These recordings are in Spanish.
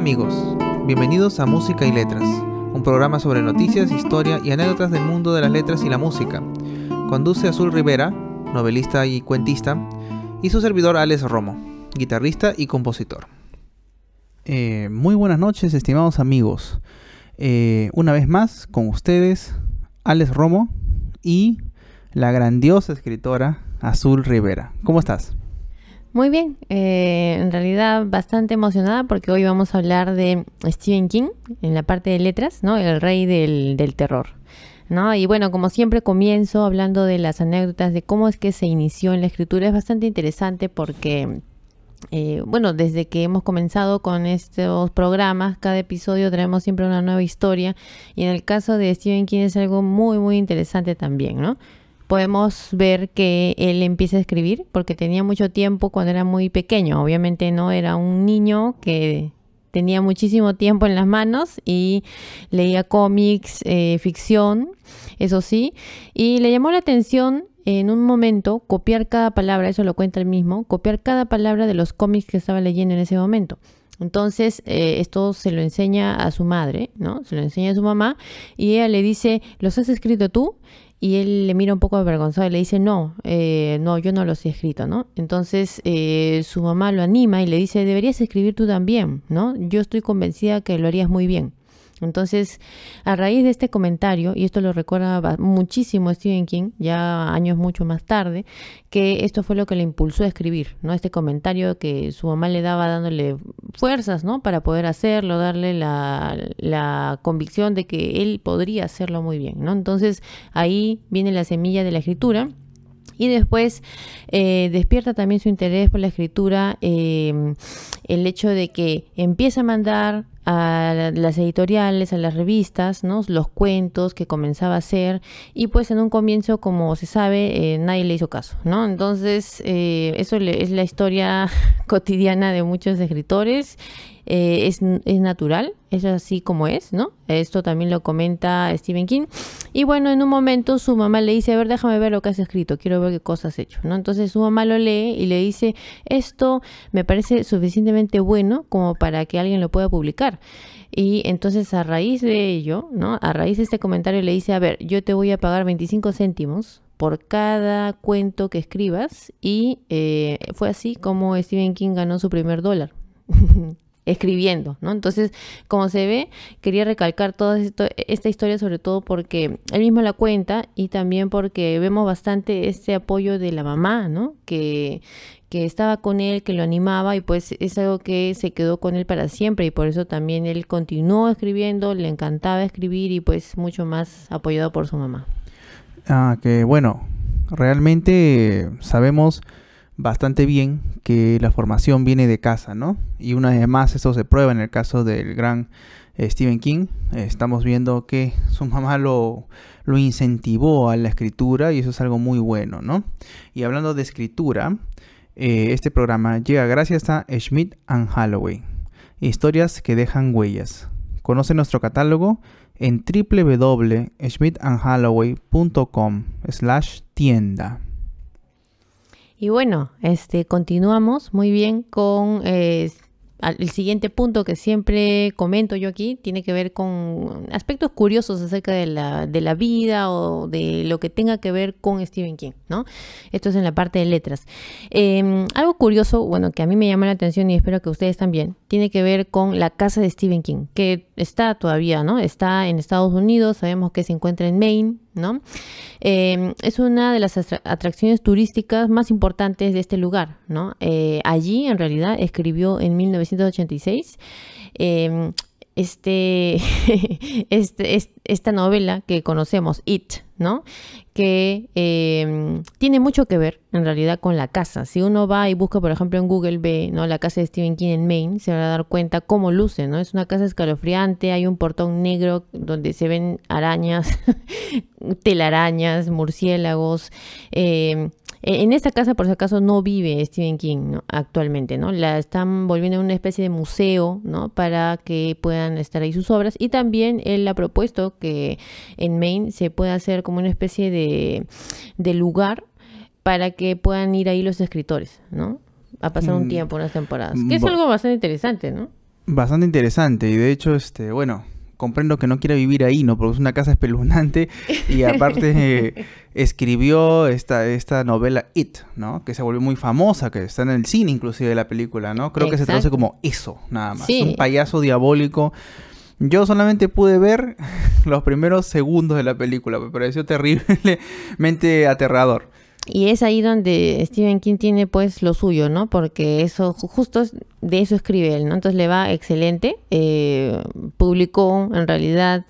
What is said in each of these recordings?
amigos, bienvenidos a Música y Letras, un programa sobre noticias, historia y anécdotas del mundo de las letras y la música. Conduce Azul Rivera, novelista y cuentista, y su servidor Alex Romo, guitarrista y compositor. Eh, muy buenas noches, estimados amigos. Eh, una vez más, con ustedes, Alex Romo y la grandiosa escritora Azul Rivera. ¿Cómo estás? Muy bien, eh, en realidad bastante emocionada porque hoy vamos a hablar de Stephen King en la parte de letras, ¿no? El rey del, terror. ¿No? Y bueno, como siempre comienzo hablando de las anécdotas de cómo es que se inició en la escritura. Es bastante interesante porque eh, bueno, desde que hemos comenzado con estos programas, cada episodio traemos siempre una nueva historia y en el caso de Stephen King es algo muy, muy interesante también, ¿no? podemos ver que él empieza a escribir, porque tenía mucho tiempo cuando era muy pequeño. Obviamente no era un niño que tenía muchísimo tiempo en las manos y leía cómics, eh, ficción, eso sí, y le llamó la atención en un momento copiar cada palabra, eso lo cuenta él mismo, copiar cada palabra de los cómics que estaba leyendo en ese momento. Entonces, eh, esto se lo enseña a su madre, ¿no? Se lo enseña a su mamá y ella le dice, ¿los has escrito tú? Y él le mira un poco avergonzado y le dice, no, eh, no, yo no los he escrito, ¿no? Entonces eh, su mamá lo anima y le dice, deberías escribir tú también, ¿no? Yo estoy convencida que lo harías muy bien. Entonces, a raíz de este comentario, y esto lo recuerda muchísimo Stephen King, ya años mucho más tarde, que esto fue lo que le impulsó a escribir, ¿no? Este comentario que su mamá le daba dándole fuerzas, ¿no? Para poder hacerlo, darle la, convicción de que él podría hacerlo muy bien, ¿no? Entonces, ahí viene la semilla de la escritura. Y después eh, despierta también su interés por la escritura, eh, el hecho de que empieza a mandar a las editoriales, a las revistas, los cuentos que comenzaba a hacer y pues en un comienzo, como se sabe, eh, nadie le hizo caso, ¿no? Entonces, eh, eso es la historia cotidiana de muchos escritores eh, es, natural, es así como es, ¿no? Esto también lo comenta Stephen King. Y bueno, en un momento su mamá le dice, a ver, déjame ver lo que has escrito, quiero ver qué cosas has hecho, ¿no? Entonces su mamá lo lee y le dice, esto me parece suficientemente bueno como para que alguien lo pueda publicar. Y entonces a raíz de ello, ¿no? A raíz de este comentario le dice, a ver, yo te voy a pagar 25 céntimos por cada cuento que escribas y eh, fue así como Stephen King ganó su primer dólar. escribiendo, ¿no? Entonces, como se ve, quería recalcar toda esto, esta historia sobre todo porque él mismo la cuenta y también porque vemos bastante este apoyo de la mamá, ¿no? Que, que estaba con él, que lo animaba y pues es algo que se quedó con él para siempre y por eso también él continuó escribiendo, le encantaba escribir y pues mucho más apoyado por su mamá. Ah, que bueno, realmente sabemos bastante bien que la formación viene de casa, ¿no? Y una vez más eso se prueba en el caso del gran eh, Stephen King. Estamos viendo que su mamá lo, lo incentivó a la escritura y eso es algo muy bueno, ¿no? Y hablando de escritura, eh, este programa llega gracias a Schmidt and Holloway. Historias que dejan huellas. Conoce nuestro catálogo en www.schmidtandholloway.com slash tienda. Y bueno, este, continuamos muy bien con eh, el siguiente punto que siempre comento yo aquí. Tiene que ver con aspectos curiosos acerca de la, de la vida o de lo que tenga que ver con Stephen King, ¿no? Esto es en la parte de letras. Em, algo curioso, bueno, que a mí me llama la atención y espero que ustedes también, tiene que ver con la casa de Stephen King, que está todavía, ¿no? Está en Estados Unidos, sabemos que se encuentra en Maine, Em, es una de las atracciones turísticas más importantes de este lugar, eh, allí, en realidad, escribió en 1986 este, este, esta novela que conocemos, It, ¿no? Que em, tiene mucho que ver, en realidad, con la casa. Si uno va y busca, por ejemplo, en Google ve ¿no? la casa de Stephen King en Maine, se va a dar cuenta cómo luce, ¿no? Es una casa escalofriante, hay un portón negro donde se ven arañas, telarañas, murciélagos, eh, eh, en esta casa, por si acaso, no vive Stephen King actualmente, ¿no? La están volviendo una especie de museo, ¿no? Para que puedan estar ahí sus obras. Y también él ha propuesto que en Maine se pueda hacer como una especie de, lugar para que puedan ir ahí los escritores, ¿no? A pasar un mm. tiempo, unas temporadas. Que es algo bastante interesante, ¿no? Bastante interesante. Y de hecho, este, bueno, comprendo que no quiere vivir ahí, ¿no? Porque es una casa espeluznante y aparte eh, escribió esta, esta novela It, ¿no? Que se volvió muy famosa, que está en el cine inclusive de la película, ¿no? Creo que se traduce como eso, nada más. Un payaso diabólico. Yo solamente pude ver los primeros segundos de la película, me pareció terriblemente aterrador. Y es ahí donde Stephen King tiene pues lo suyo, ¿no? Porque eso, justo de eso escribe él, ¿no? Entonces le va excelente. Eh, publicó en realidad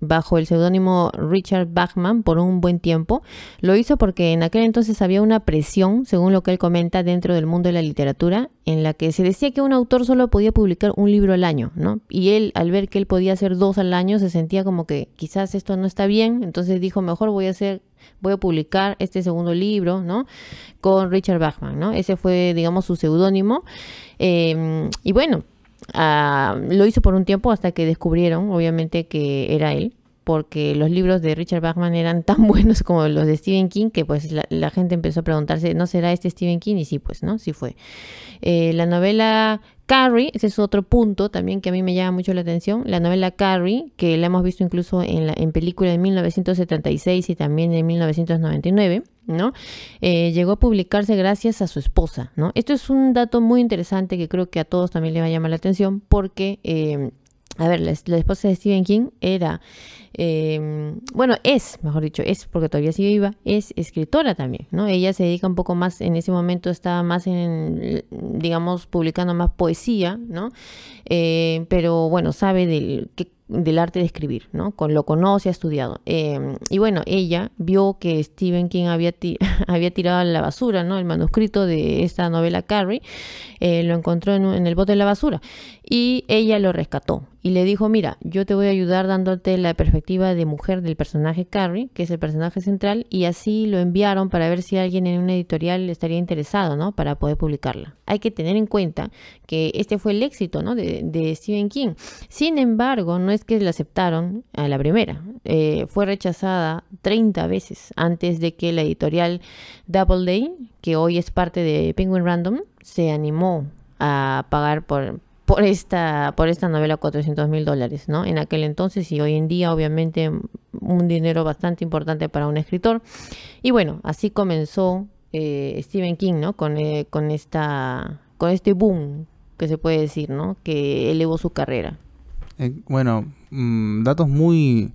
bajo el seudónimo Richard Bachman por un buen tiempo. Lo hizo porque en aquel entonces había una presión, según lo que él comenta, dentro del mundo de la literatura, en la que se decía que un autor solo podía publicar un libro al año, ¿no? Y él, al ver que él podía hacer dos al año, se sentía como que quizás esto no está bien, entonces dijo, mejor voy a hacer voy a publicar este segundo libro, ¿no? Con Richard Bachman, ¿no? Ese fue, digamos, su seudónimo. Em, y bueno, ah lo hizo por un tiempo hasta que descubrieron, obviamente, que era él, porque los libros de Richard Bachman eran tan buenos como los de Stephen King que pues la, gente empezó a preguntarse, ¿no será este Stephen King? Y sí, pues, ¿no? Sí fue. Eh, la novela Carrie, ese es otro punto también que a mí me llama mucho la atención, la novela Carrie, que la hemos visto incluso en, la, en película de 1976 y también en 1999. ¿no? Eh, llegó a publicarse gracias a su esposa, ¿no? Esto es un dato muy interesante que creo que a todos también le va a llamar la atención porque, em, a ver, la, esposa de Stephen King era, em, bueno, es, mejor dicho, es, porque todavía sigue viva, es escritora también, ¿no? Ella se dedica un poco más, en ese momento estaba más en, digamos, publicando más poesía, ¿no? Eh, pero bueno, sabe del... Que, del arte de escribir, ¿no? Con lo conoce, ha estudiado. Em, y bueno, ella vio que Stephen King había, había tirado la basura, ¿no? El manuscrito de esta novela Carrie, eh, lo encontró en, en, el bote de la basura y ella lo rescató y le dijo, mira, yo te voy a ayudar dándote la perspectiva de mujer del personaje Carrie, que es el personaje central, y así lo enviaron para ver si alguien en una editorial estaría interesado, ¿no? Para poder publicarla. Hay que tener en cuenta que este fue el éxito, ¿no? De, Stephen King. Sin embargo, no es que la aceptaron a la primera. Eh, fue rechazada 30 veces antes de que la editorial Doubleday, que hoy es parte de Penguin Random, se animó a pagar por, por esta, por esta novela 400 mil dólares, ¿no? En aquel entonces y hoy en día, obviamente, un dinero bastante importante para un escritor. Y bueno, así comenzó eh, Stephen King, ¿no? Con, eh, con, esta, con este boom, que se puede decir, ¿no? Que elevó su carrera. Eh, bueno, mm, datos muy,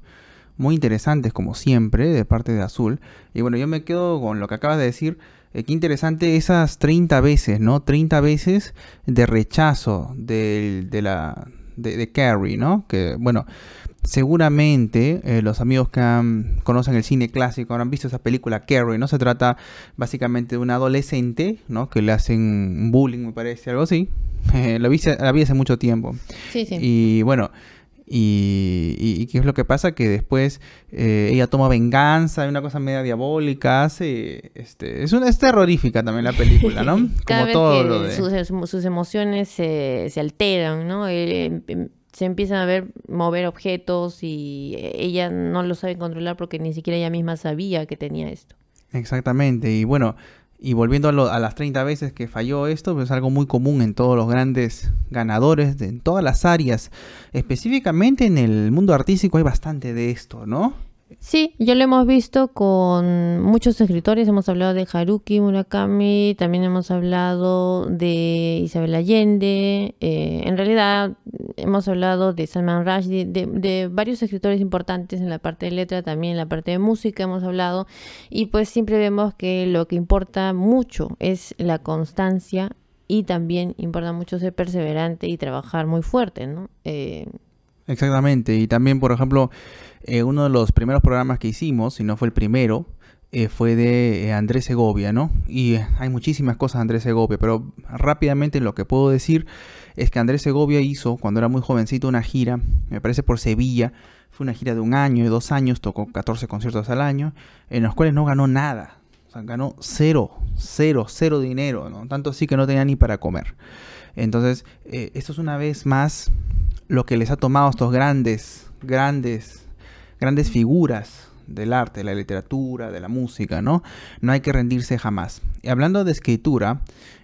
muy interesantes, como siempre, de parte de Azul. Y bueno, yo me quedo con lo que acabas de decir eh, qué interesante esas 30 veces, ¿no? 30 veces de rechazo de, la, de, Carrie, ¿no? Que, bueno, seguramente eh, los amigos que conocen el cine clásico han visto esa película Carrie, ¿no? Se trata básicamente de un adolescente, ¿no? Que le hacen bullying, me parece, algo así. Lo eh, la, vi, la vi hace mucho tiempo. Sí, sí. Y bueno, y, qué es lo que pasa? Que después eh, ella toma venganza, una cosa media diabólica, hace... Este, es, una, es terrorífica también la película, ¿no? Como todo sus, emociones se, alteran, ¿no? Eh, em, em, se empiezan a ver mover objetos y eh, ella no lo sabe controlar porque ni siquiera ella misma sabía que tenía esto. Exactamente, y bueno, y volviendo a, las 30 veces que falló esto, pues es algo muy común en todos los grandes ganadores, en todas las áreas. Específicamente en el mundo artístico hay bastante de esto, ¿no? Sí, ya lo hemos visto con muchos escritores, hemos hablado de Haruki Murakami, también hemos hablado de Isabel Allende, eh, en realidad hemos hablado de Salman Rushdie, de, varios escritores importantes en la parte de letra, también en la parte de música hemos hablado, y pues siempre vemos que lo que importa mucho es la constancia y también importa mucho ser perseverante y trabajar muy fuerte, ¿no? Eh, Exactamente, y también, por ejemplo, eh, uno de los primeros programas que hicimos, si no fue el primero, eh, fue de eh, Andrés Segovia, ¿no? Y hay muchísimas cosas de Andrés Segovia, pero rápidamente lo que puedo decir es que Andrés Segovia hizo, cuando era muy jovencito, una gira, me parece por Sevilla, fue una gira de un año y dos años, tocó 14 conciertos al año, en los cuales no ganó nada, o sea, ganó cero, cero, cero dinero, ¿no? Tanto así que no tenía ni para comer. Entonces, esto es una vez más lo que les ha tomado a estos grandes, grandes grandes figuras del arte, de la literatura, de la música, ¿no? No hay que rendirse jamás. Y hablando de escritura,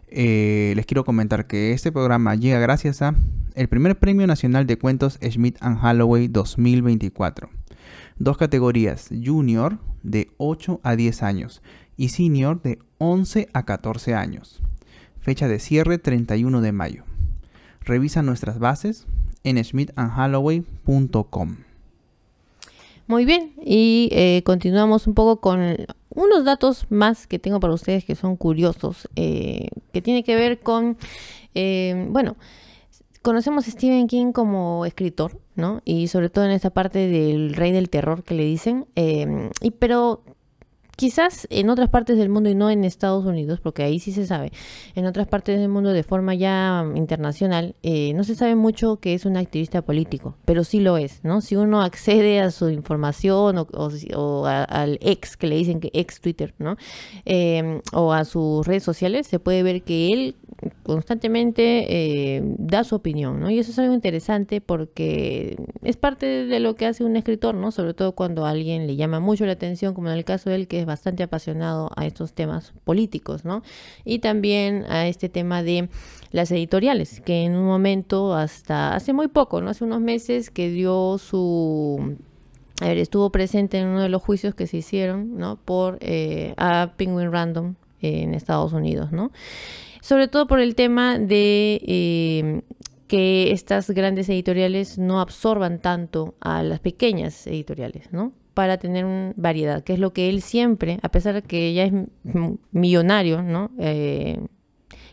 eh, les quiero comentar que este programa llega gracias a el primer Premio Nacional de Cuentos Schmidt and Holloway 2024. Dos categorías, junior de 8 a 10 años y senior de 11 a 14 años. Fecha de cierre 31 de mayo. Revisa nuestras bases en schmidtandholloway.com. Muy bien, y eh, continuamos un poco con unos datos más que tengo para ustedes que son curiosos, eh, que tiene que ver con, eh, bueno, conocemos a Stephen King como escritor, ¿no? Y sobre todo en esta parte del rey del terror que le dicen, y pero quizás en otras partes del mundo y no en Estados Unidos, porque ahí sí se sabe, en otras partes del mundo de forma ya mm, internacional, eh, no se sabe mucho que es un activista político, pero sí lo es, ¿no? Si uno accede a su información o, al ex, que le dicen que ex Twitter, ¿no? Em, o a sus redes sociales, se puede ver que él constantemente eh, da su opinión, ¿no? Y eso es algo interesante porque es parte de lo que hace un escritor, ¿no? Sobre todo cuando a alguien le llama mucho la atención, como en el caso de él, que es bastante apasionado a estos temas políticos, ¿no? Y también a este tema de las editoriales, que en un momento hasta hace muy poco, ¿no? Hace unos meses que dio su a ver, estuvo presente en uno de los juicios que se hicieron, ¿no? Por eh, a Penguin Random en Estados Unidos, ¿no? sobre todo por el tema de eh, que estas grandes editoriales no absorban tanto a las pequeñas editoriales, ¿no? Para tener un variedad, que es lo que él siempre, a pesar de que ya es millonario, ¿no? Eh,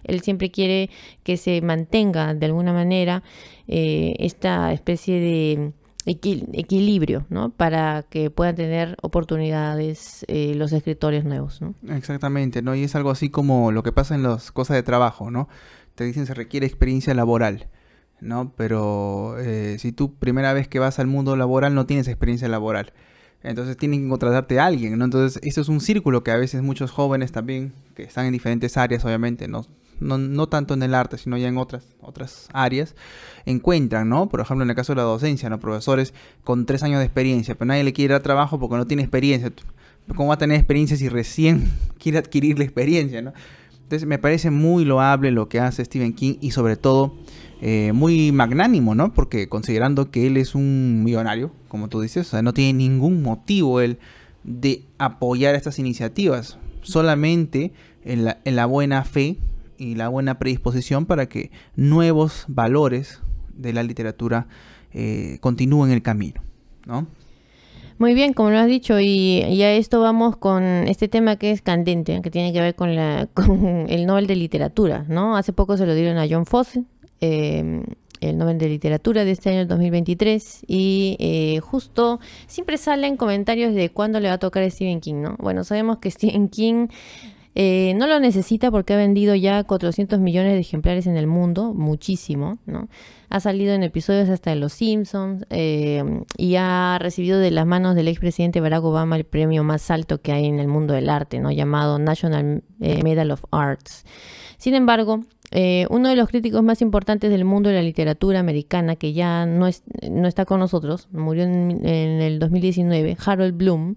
él siempre quiere que se mantenga de alguna manera eh, esta especie de equilibrio, ¿no? Para que puedan tener oportunidades eh, los escritores nuevos, ¿no? Exactamente, ¿no? Y es algo así como lo que pasa en las cosas de trabajo, ¿no? Te dicen se requiere experiencia laboral. ¿no? Pero eh, si tú primera vez que vas al mundo laboral no tienes experiencia laboral, entonces tienen que contratarte a alguien, ¿no? Entonces, eso es un círculo que a veces muchos jóvenes también, que están en diferentes áreas, obviamente, no no, tanto en el arte, sino ya en otras, otras áreas, encuentran, ¿no? Por ejemplo, en el caso de la docencia, ¿no? Profesores con tres años de experiencia, pero nadie le quiere dar trabajo porque no tiene experiencia. ¿Cómo va a tener experiencia si recién quiere adquirir la experiencia, Entonces me parece muy loable lo que hace Stephen King y sobre todo eh, muy magnánimo, ¿no? Porque considerando que él es un millonario, como tú dices, o sea, no tiene ningún motivo él de apoyar estas iniciativas, solamente en la, en la buena fe y la buena predisposición para que nuevos valores de la literatura eh, continúen el camino, ¿no? Muy bien, como lo has dicho, y, a esto vamos con este tema que es candente, que tiene que ver con, el Nobel de Literatura, ¿no? Hace poco se lo dieron a John Fosse, em, el Nobel de Literatura de este año 2023 y eh, justo siempre salen comentarios de cuándo le va a tocar a Stephen King, ¿no? Bueno, sabemos que Stephen King eh, no lo necesita porque ha vendido ya 400 millones de ejemplares en el mundo, muchísimo, ¿no? Ha salido en episodios hasta de Los Simpsons eh, y ha recibido de las manos del expresidente Barack Obama el premio más alto que hay en el mundo del arte, ¿no? Llamado National eh, Medal of Arts. Sin embargo, eh, uno de los críticos más importantes del mundo de la literatura americana, que ya no, está con nosotros, murió en, el 2019, Harold Bloom,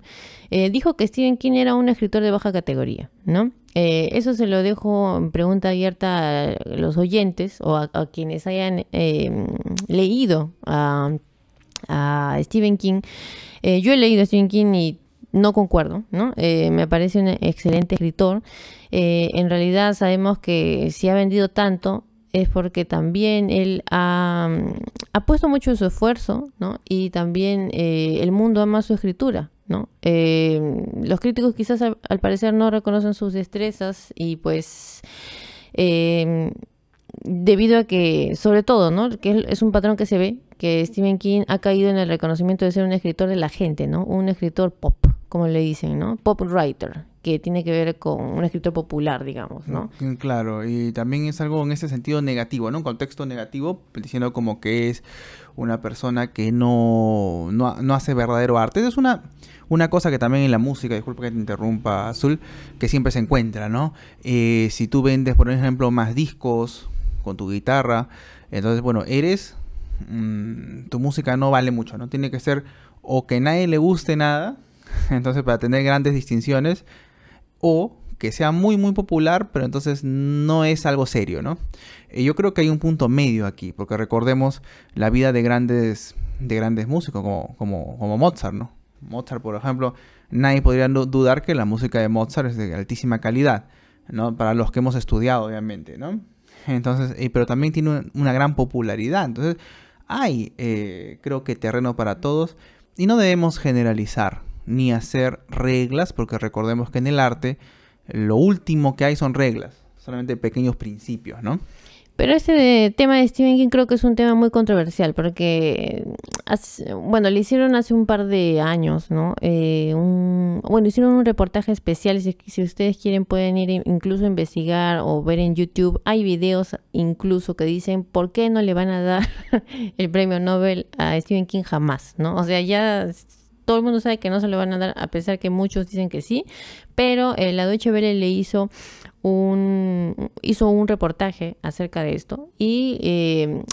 eh, dijo que Stephen King era un escritor de baja categoría, ¿no? Eh, eso se lo dejo en pregunta abierta a los oyentes o a, quienes hayan leído a, a Stephen King. yo he leído a Stephen King y no concuerdo, ¿no? Eh, me parece un excelente escritor. Eh, en realidad sabemos que si ha vendido tanto es porque también él ha, mm, puesto mucho en su esfuerzo, ¿no? Y también eh, el mundo ama su escritura, ¿no? los críticos quizás al, al, parecer no reconocen sus destrezas y pues debido a que, sobre todo, ¿no? Que es un patrón que se ve, que Stephen King ha caído en el reconocimiento de ser un escritor de la gente, ¿no? Un escritor pop, como le dicen, ¿no? Pop writer, que tiene que ver con un escritor popular, digamos, ¿no? Mm, claro, y también es algo en ese sentido negativo, ¿no? Un contexto negativo, diciendo como que es una persona que no, no, hace verdadero arte. Es una, una cosa que también en la música, disculpa que te interrumpa, Azul, que siempre se encuentra, ¿no? Eh, si tú vendes, por ejemplo, más discos, con tu guitarra. Entonces, bueno, eres... Mm, tu música no vale mucho, ¿no? Tiene que ser o que nadie le guste nada, entonces para tener grandes distinciones, o que sea muy muy popular, pero entonces no es algo serio, ¿no? Eh, yo creo que hay un punto medio aquí, porque recordemos la vida de grandes, de grandes músicos, como, como, como Mozart, ¿no? Mozart, por ejemplo, nadie podría dudar que la música de Mozart es de altísima calidad, ¿no? Para los que hemos estudiado, obviamente, ¿no? Entonces, pero también tiene una gran popularidad. Entonces, hay, eh, creo que, terreno para todos. Y no debemos generalizar ni hacer reglas, porque recordemos que en el arte lo último que hay son reglas, solamente pequeños principios, ¿no? Pero este tema de Stephen King creo que es un tema muy controversial porque, eh, bueno, le hicieron hace un par de años, ¿no? Eh, un, bueno, hicieron un reportaje especial, si, si, ustedes quieren pueden ir incluso a investigar o ver en YouTube. Hay videos incluso que dicen por qué no le van a dar el premio Nobel a Stephen King jamás, ¿no? O sea, ya todo el mundo sabe que no se lo van a dar, a pesar que muchos dicen que sí, pero eh, la Deutsche Welle le hizo un, hizo un reportaje acerca de esto y eh,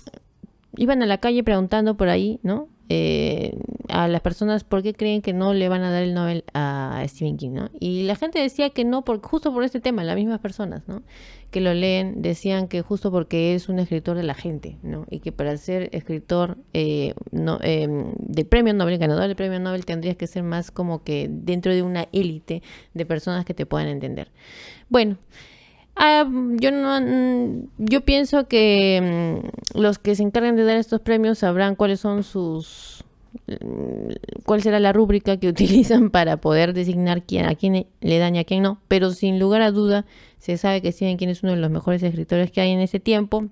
iban a la calle preguntando por ahí, ¿no? Eh, a las personas por qué creen que no le van a dar el Nobel a Stephen King, ¿no? Y la gente decía que no, por, justo por este tema, las mismas personas, ¿no? Que lo leen, decían que justo porque es un escritor de la gente, ¿no? Y que para ser escritor eh, em, premio Nobel, ganador del premio Nobel, tendrías que ser más como que dentro de una élite de personas que te puedan entender. Bueno. Ah, mm, yo no, mm, yo pienso que mm, los que se encargan de dar estos premios sabrán cuáles son sus, cuál será la rúbrica que utilizan para poder designar quién, a quién le daña, a quién no. Pero sin lugar a duda se sabe que Stephen King es uno de los mejores escritores que hay en ese tiempo.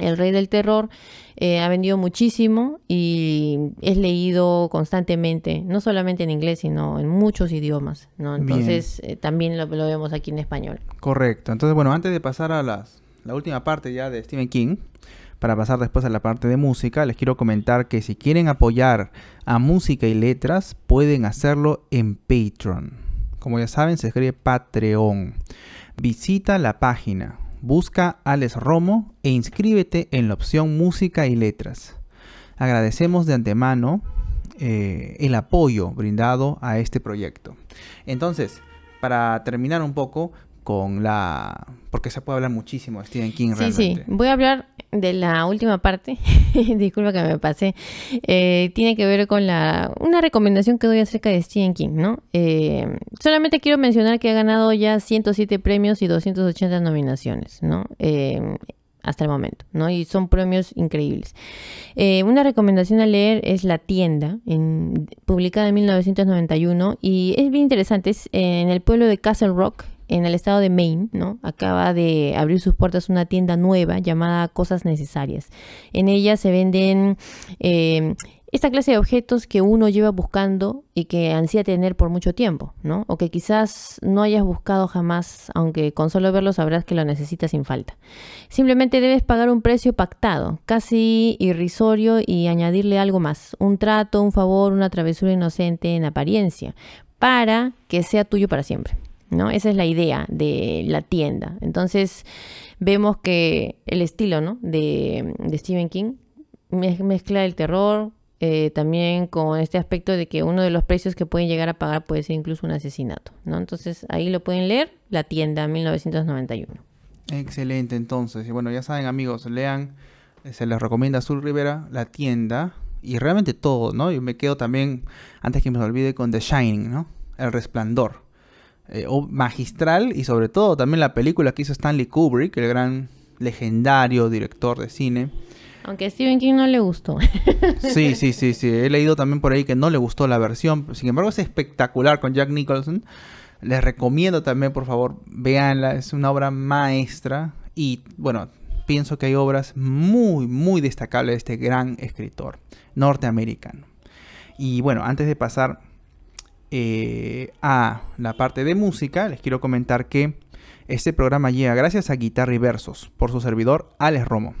El Rey del Terror eh, ha vendido muchísimo y es leído constantemente, no solamente en inglés, sino en muchos idiomas, Entonces eh, también lo, vemos aquí en español. Correcto. Entonces, bueno, antes de pasar a las, la última parte ya de Stephen King, para pasar después a la parte de música, les quiero comentar que si quieren apoyar a música y letras, pueden hacerlo en Patreon. Como ya saben, se escribe Patreon. Visita la página Busca Alex Romo e inscríbete en la opción Música y Letras. Agradecemos de antemano eh, el apoyo brindado a este proyecto. Entonces, para terminar un poco con la... porque se puede hablar muchísimo de Stephen King. Sí, sí, voy a hablar de la última parte, disculpa que me pasé, eh, tiene que ver con la, una recomendación que doy acerca de Stephen King, ¿no? Eh, solamente quiero mencionar que ha ganado ya 107 premios y 280 nominaciones, ¿no? Eh, hasta el momento, ¿no? Y son premios increíbles. una recomendación a leer es La tienda, en, publicada en 1991, y es bien interesante, es en el pueblo de Castle Rock, en el estado de Maine, ¿no? Acaba de abrir sus puertas una tienda nueva llamada Cosas Necesarias. En ella se venden em, esta clase de objetos que uno lleva buscando y que ansía tener por mucho tiempo, ¿no? O que quizás no hayas buscado jamás, aunque con solo verlo sabrás que lo necesitas sin falta. Simplemente debes pagar un precio pactado, casi irrisorio y añadirle algo más, un trato, un favor, una travesura inocente en apariencia, para que sea tuyo para siempre. ¿no? Esa es la idea de la tienda. Entonces vemos que el estilo, de, Stephen King mezcla el terror eh, también con este aspecto de que uno de los precios que pueden llegar a pagar puede ser incluso un asesinato, ¿no? Entonces ahí lo pueden leer, La tienda, 1991. Excelente, entonces. Y bueno, ya saben amigos, lean, eh, se les recomienda Azul Rivera, La tienda, y realmente todo, ¿no? Yo me quedo también, antes que me olvide, con The Shining, ¿no? El resplandor. Eh, magistral y sobre todo también la película que hizo Stanley Kubrick, el gran legendario director de cine. Aunque a Stephen King no le gustó. Sí, sí, sí, sí. He leído también por ahí que no le gustó la versión. Sin embargo, es espectacular con Jack Nicholson. Les recomiendo también, por favor, véanla. Es una obra maestra. Y bueno, pienso que hay obras muy, muy destacables de este gran escritor norteamericano. Y bueno, antes de pasar eh, a la parte de música, les quiero comentar que este programa llega gracias a Guitarra y Versos, por su servidor Alex Romo.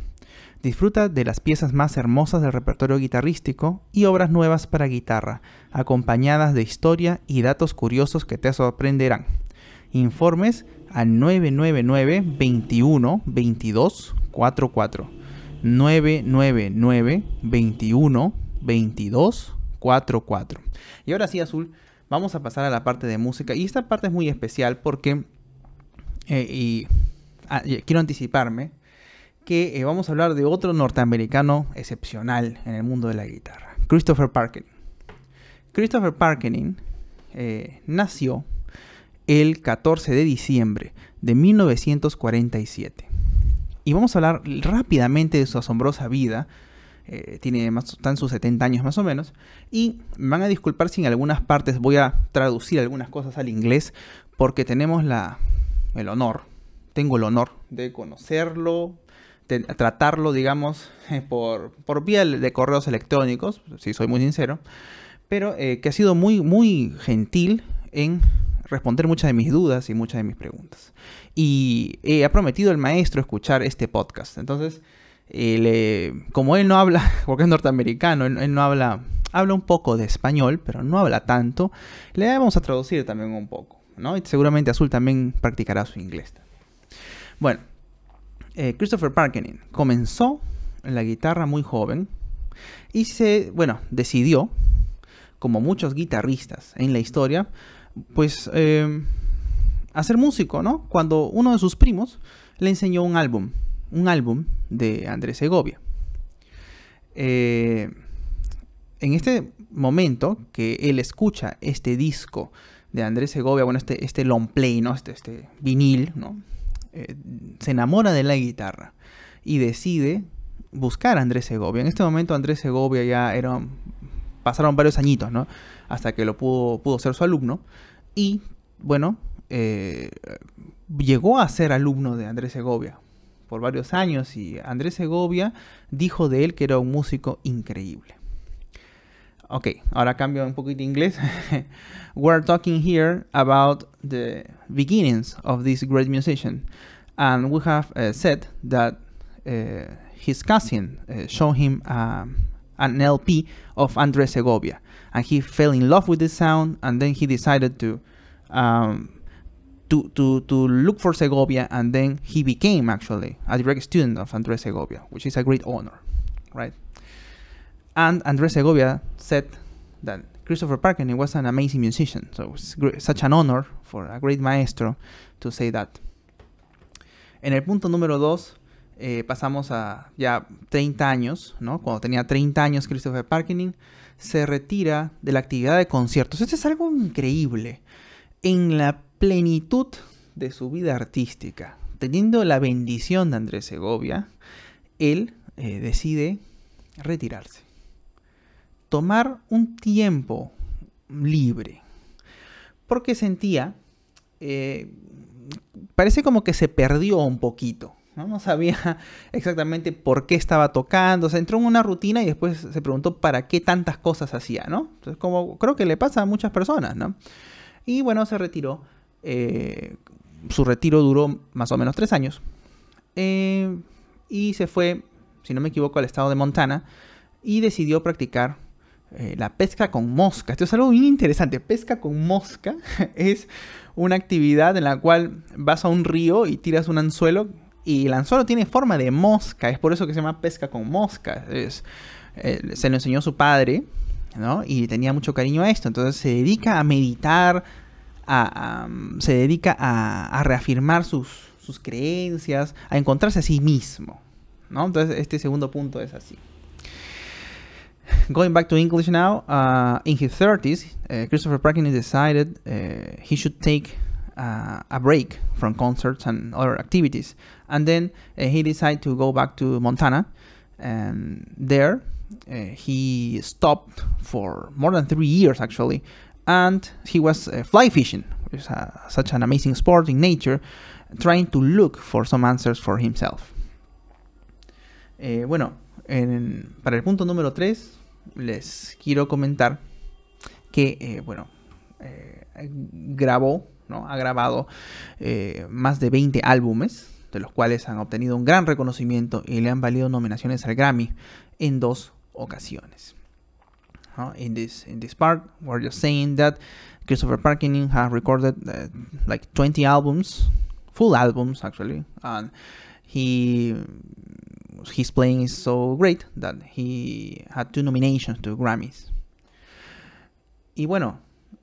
Disfruta de las piezas más hermosas del repertorio guitarrístico y obras nuevas para guitarra, acompañadas de historia y datos curiosos que te sorprenderán. Informes al 999 21 22 44 999 21 22 44. Y ahora sí, Azul, Vamos a pasar a la parte de música. Y esta parte es muy especial porque... Eh, ah, y quiero anticiparme que eh, vamos a hablar de otro norteamericano excepcional en el mundo de la guitarra. Christopher Parkening. Christopher Parkening eh, nació el 14 de diciembre de 1947. Y vamos a hablar rápidamente de su asombrosa vida, eh, tiene más, están sus 70 años más o menos, y me van a disculpar si en algunas partes voy a traducir algunas cosas al inglés, porque tenemos la, el honor, tengo el honor de conocerlo, de tratarlo, digamos, por, vía de correos electrónicos, si soy muy sincero, pero eh, que ha sido muy, muy gentil en responder muchas de mis dudas y muchas de mis preguntas. Y ha prometido el maestro escuchar este podcast. Entonces, le, como él no habla, porque es norteamericano, él, no habla, habla un poco de español, pero no habla tanto, le vamos a traducir también un poco, ¿no? Y seguramente Azul también practicará su inglés. Bueno, eh, Christopher Parkening comenzó en la guitarra muy joven y se, bueno, decidió, como muchos guitarristas en la historia, pues eh, hacer músico, ¿no? Cuando uno de sus primos le enseñó un álbum un álbum de Andrés Segovia. Eh, en este momento que él escucha este disco de Andrés Segovia, bueno, este, este long play, ¿no? Este, este vinil, ¿no? Eh, se enamora de la guitarra y decide buscar a Andrés Segovia. En este momento Andrés Segovia ya pasaron varios añitos, Hasta que lo pudo, ser su alumno. Y bueno, eh, llegó a ser alumno de Andrés Segovia por varios años y Andrés Segovia dijo de él que era un músico increíble. Ok, ahora cambio un poquito de inglés. We're talking here about the beginnings of this great musician. And we have uh, said that uh, his cousin uh, showed him um, an LP of Andres Segovia. And he fell in love with the sound and then he decided to um, to, to, to look for Segovia, and then he became actually a direct student of Andres Segovia, which is a great honor, right? And Andres Segovia said that Christopher Parkin was an amazing musician, so it's such an honor for a great maestro to say that. En el punto número 2 eh, pasamos a ya 30 años, ¿no? Cuando tenía 30 años Christopher Parkening se retira de la actividad de conciertos. Esto es algo increíble. En la plenitud de su vida artística. Teniendo la bendición de Andrés Segovia, él eh, decide retirarse. Tomar un tiempo libre. Porque sentía, eh, parece como que se perdió un poquito. ¿no? sabía exactamente por qué estaba tocando. se entró en una rutina y después se preguntó para qué tantas cosas hacía, ¿no? Entonces, como creo que le pasa a muchas personas, ¿no? Y bueno, se retiró eh, su retiro duró más o menos tres años. Eh, y se fue, si no me equivoco, al estado de Montana y decidió practicar eh, la pesca con mosca. Esto es algo bien interesante. Pesca con mosca es una actividad en la cual vas a un río y tiras un anzuelo y el anzuelo tiene forma de mosca. Es por eso que se llama pesca con mosca. se lo enseñó su padre. Y tenía mucho cariño a esto, entonces se dedica a meditar, a, a mm, se dedica a, a reafirmar sus, sus, creencias, a encontrarse a sí mismo. ¿no? Entonces, este segundo punto es así. Going back to English now, uh, in his 30s, uh, Christopher Parkin decided uh, he should take uh, a break from concerts and other activities. And then uh, he decided to go back to Montana. And there, uh, he stopped for more than three years actually and he was eh, fly fishing, such an amazing sport in nature, trying to look for some answers for himself. Eh, bueno, para el punto número 3 les quiero comentar que, eh, bueno, grabó, ¿no? ha grabado más de 20 álbumes, de los cuales han obtenido un gran reconocimiento y le han valido nominaciones al Grammy en dos ocasiones en in this in this part we're just saying that christopher parkin has recorded uh, like 20 albums full albums actually and he his playing is so great that he had two nominations to grammys y bueno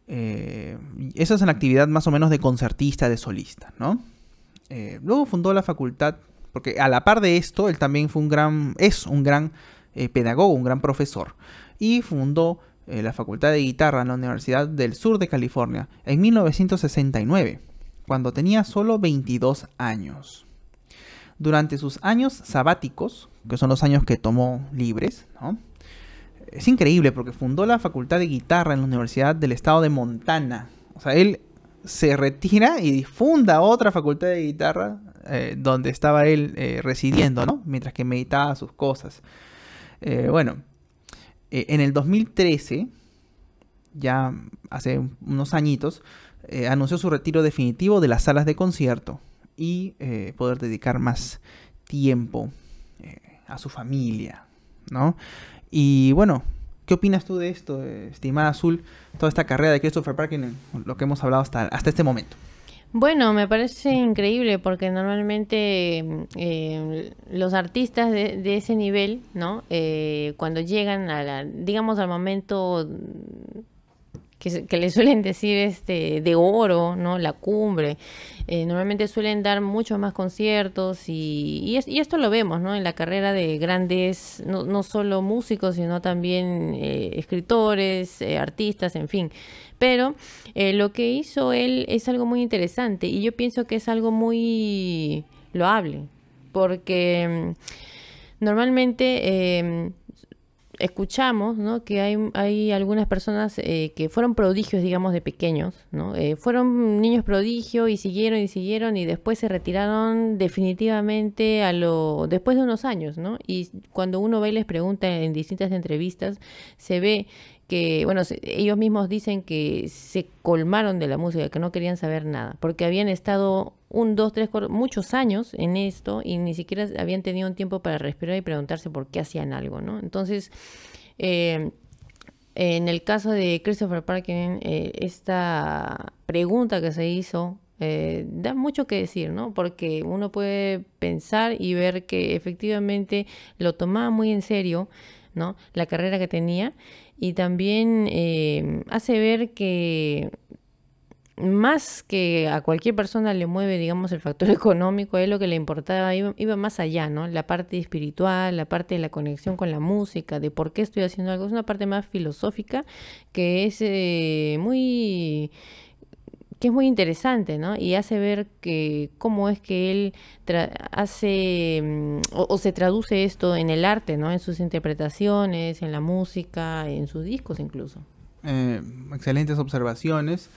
eh, esa es la actividad más o menos de concertista de solista no eh, luego fundó la facultad porque a la par de esto él también fue un gran es un gran eh, pedagogo, un gran profesor y fundó eh, la Facultad de Guitarra en la Universidad del Sur de California en 1969, cuando tenía solo 22 años. Durante sus años sabáticos, que son los años que tomó libres, ¿no? es increíble porque fundó la Facultad de Guitarra en la Universidad del Estado de Montana. O sea, él se retira y funda otra facultad de guitarra eh, donde estaba él eh, residiendo, ¿no? Mientras que meditaba sus cosas. bueno, eh, en el 2013, ya hace unos añitos, eh, anunció su retiro definitivo de las salas de concierto y eh, poder dedicar más tiempo a su familia, ¿no? Y bueno, ¿qué opinas tú de esto, estimada Azul? Toda esta carrera de Christopher Parkin, lo que hemos hablado hasta, hasta este momento. Bueno, me parece increíble porque normalmente eh, los artistas de, ese nivel, ¿no? Eh, cuando llegan a la, digamos, al momento que, le suelen decir este de oro, ¿no? La cumbre. Eh, normalmente suelen dar muchos más conciertos y, esto lo vemos, ¿no? En la carrera de grandes, no, no solo músicos, sino también eh, escritores, eh, artistas, en fin. Pero lo que hizo él es algo muy interesante y yo pienso que es algo muy loable, porque mm, normalmente em, escuchamos ¿no? que hay, hay algunas personas eh, que fueron prodigios, digamos, de pequeños, ¿no? Eh, fueron niños prodigio y siguieron y siguieron y después se retiraron definitivamente a lo después de unos años, ¿no? Y cuando uno ve y les pregunta en distintas entrevistas, se ve que, bueno, ellos mismos dicen que se colmaron de la música, que no querían saber nada, porque habían estado un, dos, tres, muchos años en esto y ni siquiera habían tenido un tiempo para respirar y preguntarse por qué hacían algo, ¿no? Entonces, eh, en el caso de Christopher Parkin, eh, esta pregunta que se hizo eh, da mucho que decir, ¿no? Porque uno puede pensar y ver que efectivamente lo tomaba muy en serio, ¿no? La carrera que tenía y también hace ver que más que a cualquier persona le mueve, digamos, el factor económico, es lo que le importaba, iba, más allá, ¿no? La parte espiritual, la parte de la conexión con la música, de por qué estoy haciendo algo, es una parte más filosófica que es eh, muy que es muy interesante, ¿no? Y hace ver que cómo es que él hace mm, o, se traduce esto en el arte, ¿no? En sus interpretaciones, en la música, en sus discos incluso. Eh, excelentes observaciones.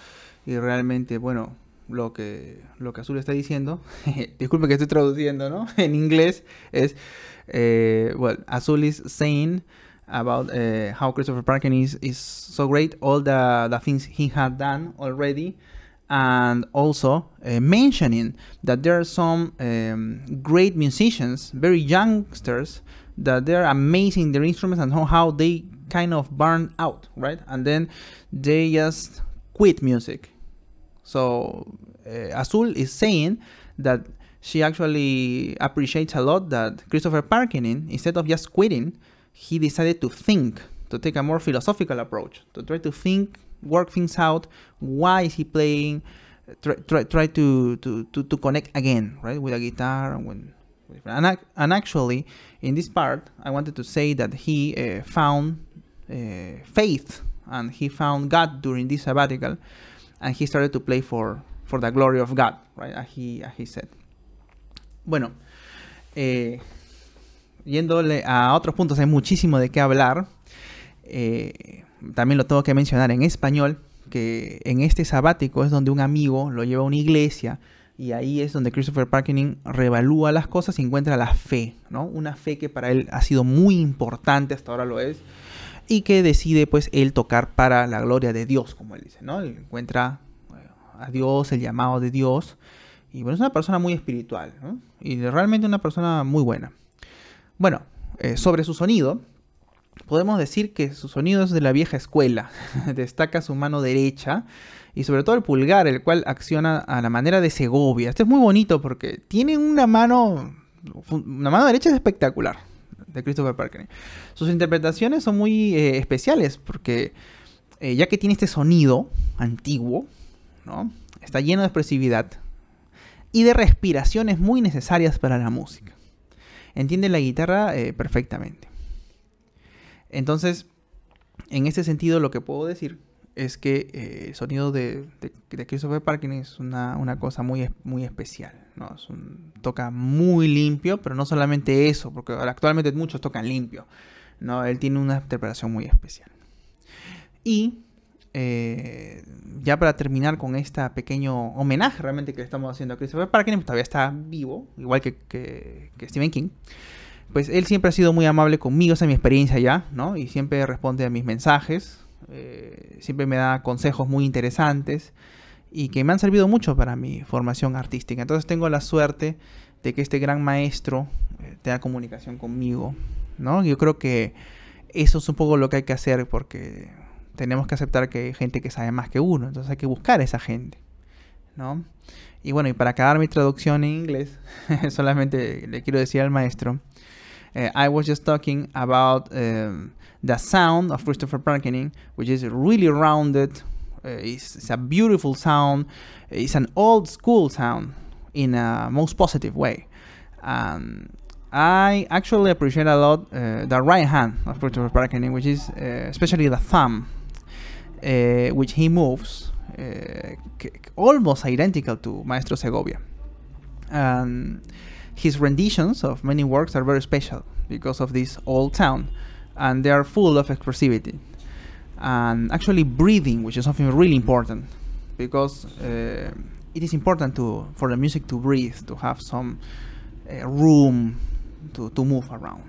Y realmente, bueno, lo que, lo que Azul está diciendo, disculpe que estoy traduciendo, ¿no? En inglés es, eh, well, Azul is saying about uh, how Christopher Parkin is, is so great, all the, the things he had done already, and also uh, mentioning that there are some um, great musicians, very youngsters, that they're amazing their instruments and how, how they kind of burn out, right? And then they just quit music. So uh, Azul is saying that she actually appreciates a lot that Christopher Parkinin, instead of just quitting, he decided to think, to take a more philosophical approach, to try to think, work things out. Why is he playing? Try, try, try to, to, to, to connect again, right, with a guitar and when. And, and actually, in this part, I wanted to say that he uh, found uh, faith and he found God during this sabbatical, and he started to play for, for the glory of God, right? he, Bueno, eh, yéndole a otros puntos, hay muchísimo de qué hablar. Eh, también lo tengo que mencionar en español, que en este sabático es donde un amigo lo lleva a una iglesia y ahí es donde Christopher Parkening revalúa las cosas y encuentra la fe, ¿no? Una fe que para él ha sido muy importante, hasta ahora lo es, y que decide pues él tocar para la gloria de Dios, como él dice, ¿no? Él encuentra eh, a Dios, el llamado de Dios. Y bueno, es una persona muy espiritual, ¿no? Y realmente una persona muy buena. Bueno, eh, sobre su sonido, podemos decir que su sonido es de la vieja escuela. Destaca su mano derecha y sobre todo el pulgar, el cual acciona a la manera de Segovia. Este es muy bonito porque tiene una mano, una mano derecha es espectacular de Christopher Sus interpretaciones son muy eh, especiales porque eh, ya que tiene este sonido antiguo, ¿no? está lleno de expresividad y de respiraciones muy necesarias para la música. Entiende la guitarra eh, perfectamente. Entonces, en este sentido lo que puedo decir es que eh, el sonido de, de, Christopher Parkin es una, cosa muy, muy especial. ¿no? toca muy limpio, pero no solamente eso, porque actualmente muchos tocan limpio. ¿no? Él tiene una interpretación muy especial. Y eh, ya para terminar con este pequeño homenaje realmente que le estamos haciendo a Christopher Parkin, pues, todavía está vivo, igual que, que, Stephen King pues él siempre ha sido muy amable conmigo, esa es mi experiencia ya, ¿no? Y siempre responde a mis mensajes, eh, siempre me da consejos muy interesantes y que me han servido mucho para mi formación artística. Entonces tengo la suerte de que este gran maestro eh, tenga comunicación conmigo, ¿no? Yo creo que eso es un poco lo que hay que hacer porque tenemos que aceptar que hay gente que sabe más que uno, entonces hay que buscar a esa gente, ¿no? Y bueno, y para acabar mi traducción en inglés, solamente le quiero decir al maestro uh, I was just talking about um, the sound of Christopher Parkening, which is really rounded. Uh, it's, it's, a beautiful sound. It's an old school sound in a most positive way. Um, I actually appreciate a lot uh, the right hand of Christopher Parkening, which is uh, especially the thumb, uh, which he moves uh, almost identical to Maestro Segovia. Um, his renditions of many works are very special because of this old town, and they are full of expressivity. And actually breathing, which is something really important, because uh, it is important to for the music to breathe, to have some uh, room to, to move around.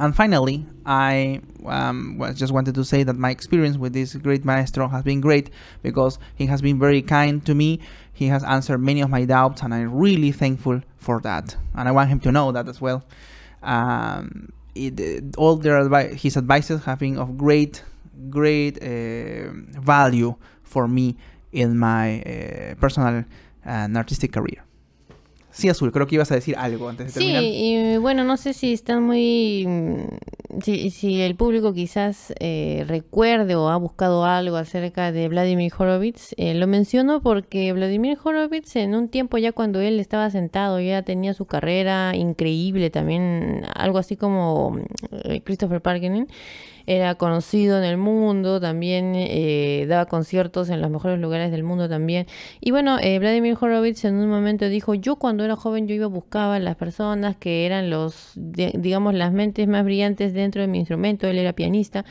And finally, I um, just wanted to say that my experience with this great maestro has been great because he has been very kind to me. He has answered many of my doubts, and I'm really thankful for that. And I want him to know that as well. Um, it, uh, all their advi his advices have been of great, great uh, value for me in my uh, personal and artistic career. Sí, Azul, creo que ibas a decir algo antes de terminar. Sí, y bueno, no sé si están muy... Mm, si, el público quizás eh, recuerde o ha buscado algo acerca de Vladimir Horowitz. Eh, lo menciono porque Vladimir Horowitz en un tiempo ya cuando él estaba sentado, ya tenía su carrera increíble también, algo así como mm, eh, Christopher Parkening era conocido en el mundo, también eh, daba conciertos en los mejores lugares del mundo también. Y bueno, eh, Vladimir Horowitz en un momento dijo, yo cuando era joven yo iba buscaba las personas que eran los, digamos, las mentes más brillantes dentro de mi instrumento, él era pianista,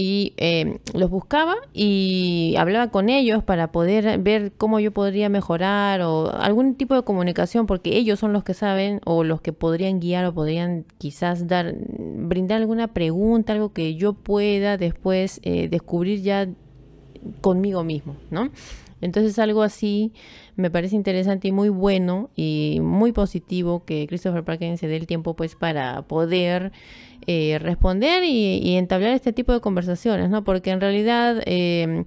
y eh, los buscaba y hablaba con ellos para poder ver cómo yo podría mejorar o algún tipo de comunicación porque ellos son los que saben o los que podrían guiar o podrían quizás dar brindar alguna pregunta, algo que yo pueda después eh, descubrir ya conmigo mismo, ¿no? Entonces algo así me parece interesante y muy bueno y muy positivo que Christopher Parkin se dé el tiempo pues para poder eh, responder y, entablar este tipo de conversaciones, ¿no? Porque en realidad... Em,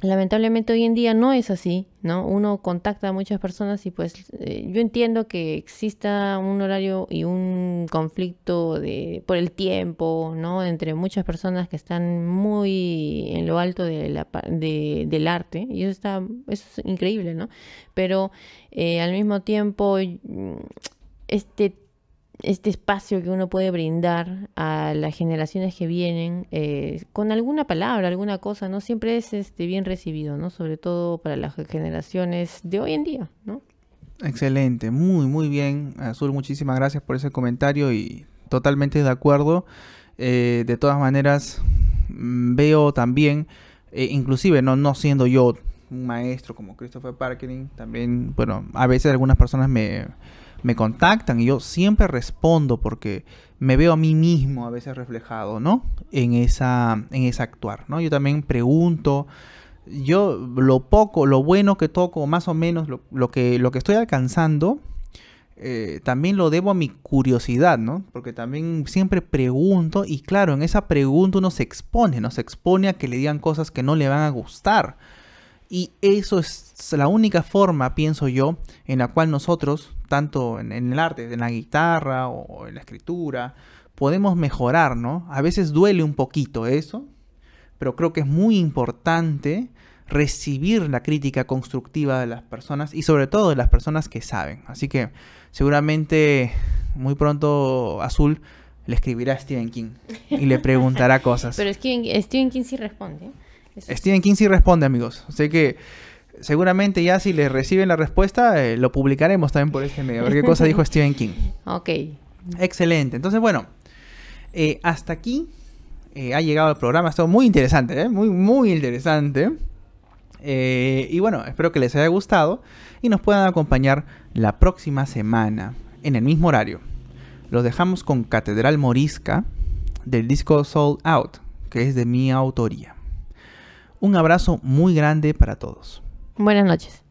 lamentablemente hoy en día no es así, ¿no? Uno contacta a muchas personas y pues eh, yo entiendo que exista un horario y un conflicto de, por el tiempo, ¿no? Entre muchas personas que están muy en lo alto de la, del arte y eso, está, eso es increíble, ¿no? Pero eh, al mismo tiempo, mm, este este espacio que uno puede brindar a las generaciones que vienen eh, con alguna palabra, alguna cosa, ¿no? Siempre es este, bien recibido, ¿no? Sobre todo para las generaciones de hoy en día, ¿no? Excelente, muy, muy bien. Azul, muchísimas gracias por ese comentario y totalmente de acuerdo. Eh, de todas maneras, mm, veo también, eh, inclusive no, no siendo yo un maestro como Christopher Parkening también, bueno, a veces algunas personas me me contactan y yo siempre respondo porque me veo a mí mismo a veces reflejado, ¿no? En esa, en actuar, ¿no? Yo también pregunto, yo lo poco, lo bueno que toco, más o menos lo, que, lo que estoy alcanzando, eh, también lo debo a mi curiosidad, ¿no? Porque también siempre pregunto y claro, en esa pregunta uno se expone, ¿no? Se expone a que le digan cosas que no le van a gustar y eso es la única forma, pienso yo, en la cual nosotros, tanto en, el arte, en la guitarra o en la escritura, podemos mejorar, ¿no? A veces duele un poquito eso, pero creo que es muy importante recibir la crítica constructiva de las personas y sobre todo de las personas que saben. Así que seguramente muy pronto Azul le escribirá a Stephen King y le preguntará cosas. Pero Stephen, Stephen King sí responde. Stephen King sí responde, amigos. Así que seguramente ya si le reciben la respuesta, eh, lo publicaremos también por este medio. A ver qué cosa dijo Stephen King. Ok. Excelente. Entonces, bueno, eh, hasta aquí eh, ha llegado el programa. Ha estado muy interesante, muy, muy interesante. y bueno, espero que les haya gustado y nos puedan acompañar la próxima semana en el mismo horario. Los dejamos con Catedral Morisca del disco Sold Out, que es de mi autoría. Un abrazo muy grande para todos. Buenas noches.